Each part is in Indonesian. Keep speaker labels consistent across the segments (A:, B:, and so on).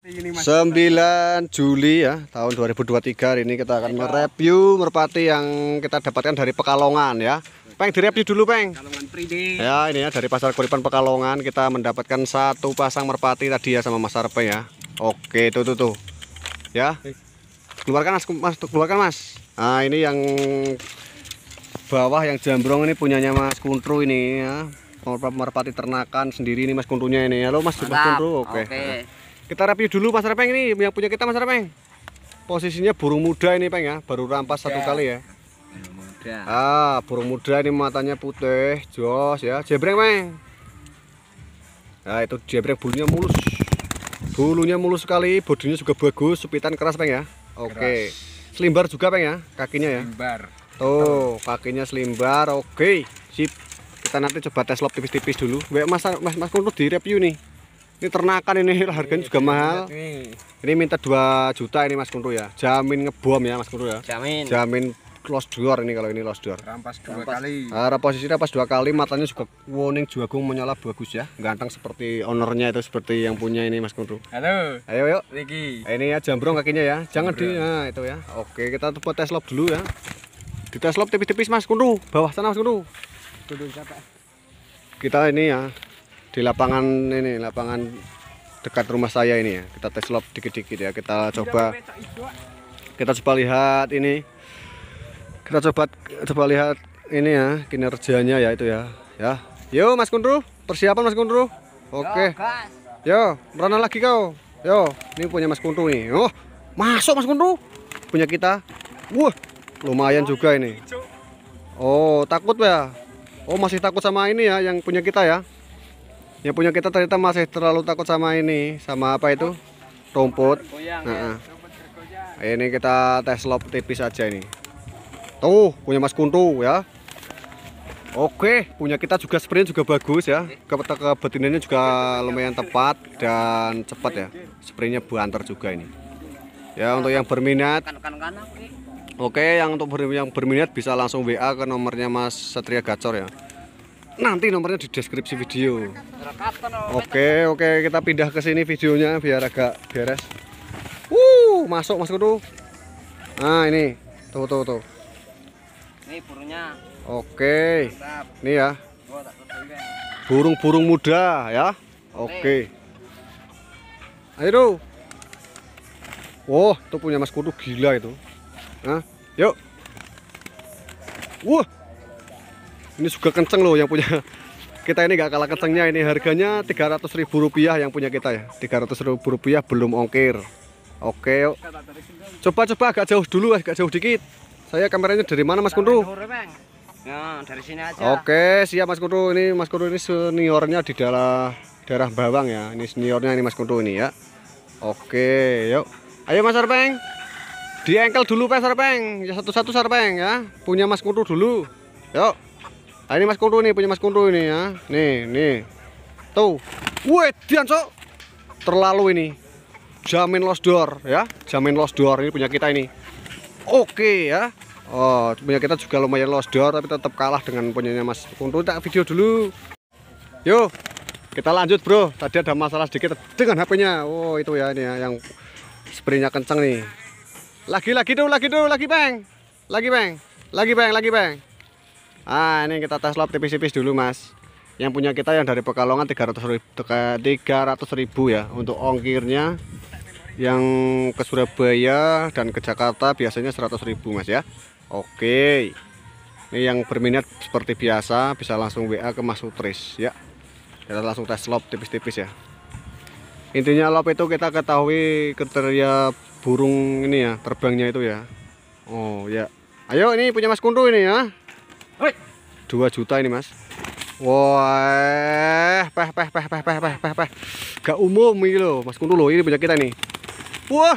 A: 9 Juli ya tahun 2023 hari ini kita akan mereview merpati yang kita dapatkan dari Pekalongan ya Peng direview dulu Peng ya ini ya dari pasar Kuripan Pekalongan kita mendapatkan satu pasang merpati tadi ya sama Mas Arpe ya Oke tuh tuh tuh ya keluarkan mas, mas keluarkan mas nah ini yang bawah yang jambrong ini punyanya Mas Kuntru ini ya merpati ternakan sendiri ini Mas Kuntrunya ini ya Mas, mas Kuntru oke oke. Kita review dulu Mas Repeng ini yang punya kita Mas Repeng. Posisinya burung muda ini Peng ya, baru rampas satu ya. kali ya. Burung muda. Ah, burung muda ini matanya putih, jos ya. Jebreng Peng. Nah, itu jebreng bulunya mulus. Bulunya mulus sekali, bodinya juga bagus, supitan keras Peng ya. Oke. Keras. Selimbar juga Peng ya, kakinya ya. Selimbar. Tuh, kakinya selimbar. Oke, sip. Kita nanti coba tes lop tipis-tipis dulu. Mas Mas Mas Kunut di review nih ini ternakan ini harganya juga iya, iya, mahal iya, ini minta 2 juta ini mas kunru ya jamin ngebom ya mas kunru ya jamin jamin lost door ini kalau ini lost door rampas dua rampas. kali uh, posisi rampas dua kali matanya juga warning juga juagung menyala bagus ya ganteng seperti ownernya itu seperti yang punya ini mas kunru. halo ayo yuk Riki. Eh, ini ya jambrong kakinya ya jangan jambrong. di nah, itu ya oke kita coba tes lob dulu ya di tes lob tipis-tipis mas kunru. bawah sana mas kunru. kita ini ya di lapangan ini lapangan dekat rumah saya ini ya kita tes lob dikit-dikit ya kita coba ah. kita coba lihat ini kita coba coba lihat ini ya kinerjanya ya itu ya ya yo Mas Kundru persiapan Mas Kundru oke yo merana lagi kau yo ini punya Mas Kundru nih oh masuk Mas Kundru punya kita wah lumayan juga ini oh takut ya Oh masih takut sama ini ya yang punya kita ya yang punya kita ternyata masih terlalu takut sama ini sama apa itu rumput nah, ya. ini kita tes lop tipis aja ini tuh punya mas kuntu ya Oke, punya kita juga sprint juga bagus ya. Ke, ke betinanya juga lumayan tepat dan cepat ya. Sprintnya antar juga ini. Ya untuk yang berminat. Oke, yang untuk yang berminat bisa langsung WA ke nomornya Mas Satria Gacor ya nanti nomornya di deskripsi video oke oke kita pindah ke sini videonya biar agak beres uh masuk masuk tuh nah ini tuh tuh tuh ini burungnya oke ini ya oh, burung-burung muda ya oke ayo tuh Wah, wow, itu punya Mas Kudu gila itu. Nah, yuk. Wah, ini juga kenceng loh yang punya kita ini gak kalah kencengnya ini harganya 300 ribu rupiah yang punya kita ya 300 ribu rupiah belum ongkir oke coba-coba agak jauh dulu eh, agak jauh dikit saya kameranya dari mana Mas kunru Ya, dari sini aja. Oke, siap Mas kunru Ini Mas kunru ini seniornya di daerah daerah Bawang ya. Ini seniornya ini Mas kunru ini ya. Oke, yuk. Ayo Mas Sarpeng. Di engkel dulu Pak Sarpeng. Ya satu-satu Sarpeng ya. Punya Mas kunru dulu. Yuk. Nah, ini Mas Kundu nih, punya Mas Kundu ini ya. Nih, nih. Tuh. Wih, Dian, Terlalu ini. Jamin los door ya. Jamin los door ini punya kita ini. Oke ya. Oh, punya kita juga lumayan los door tapi tetap kalah dengan punyanya Mas Kundu. Tak video dulu. Yo, kita lanjut bro. Tadi ada masalah sedikit dengan HP-nya. Oh, itu ya ini ya yang spring-nya kencang nih. Lagi lagi tuh, lagi tuh, lagi bang. Lagi bang. Lagi bang, lagi bang ah ini kita tes lap tipis-tipis dulu mas yang punya kita yang dari Pekalongan 300 ribu, 300 ribu ya untuk ongkirnya yang ke Surabaya dan ke Jakarta biasanya 100 ribu mas ya oke ini yang berminat seperti biasa bisa langsung WA ke Mas Sutris ya kita langsung tes lop tipis-tipis ya intinya lop itu kita ketahui kriteria burung ini ya terbangnya itu ya oh ya ayo ini punya Mas Kundu ini ya dua juta ini mas wah peh peh peh peh peh peh peh peh gak umum ini loh mas kuno loh ini punya kita nih wah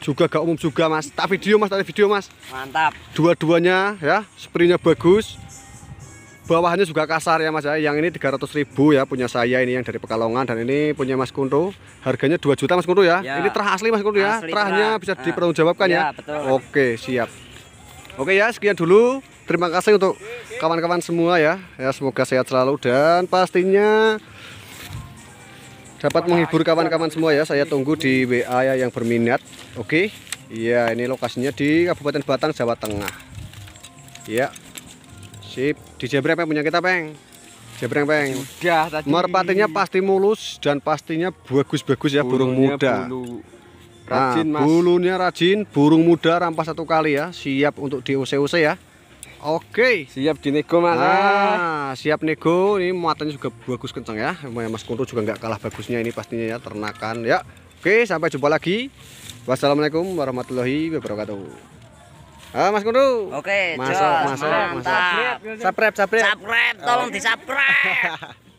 A: juga gak umum juga mas tak video mas tak video mas mantap dua-duanya ya springnya bagus bawahnya juga kasar ya mas ya yang ini 300 ribu ya punya saya ini yang dari Pekalongan dan ini punya Mas Kunto harganya 2 juta Mas Kunto ya, ya. ini terah asli Mas Kunto ya terahnya terah. bisa ah. dipertanggungjawabkan ya, ya. Betul. oke siap oke ya sekian dulu terima kasih untuk kawan-kawan semua ya. Ya semoga sehat selalu dan pastinya dapat menghibur kawan-kawan semua ya. Saya tunggu di WA ya yang berminat. Oke. Iya, ini lokasinya di Kabupaten Batang, Jawa Tengah. Iya. Sip, di Jebreng apa punya kita, Peng. Jebreng Peng. Sudah tadi. Merpatinya pasti mulus dan pastinya bagus-bagus ya burung muda. Bulu. Nah, rajin, nah, Bulunya rajin, burung muda rampas satu kali ya, siap untuk di OC-OC ya. Oke. Siap dinego mas. Ah, siap nego. Ini muatannya juga bagus kencang ya. ya. Mas Kunto juga nggak kalah bagusnya ini pastinya ya ternakan ya. Oke, sampai jumpa lagi. Wassalamualaikum warahmatullahi wabarakatuh. Ah, Mas Kunto. Oke, masuk, masuk, masuk. Subscribe, subscribe, subscribe. Tolong di subscribe.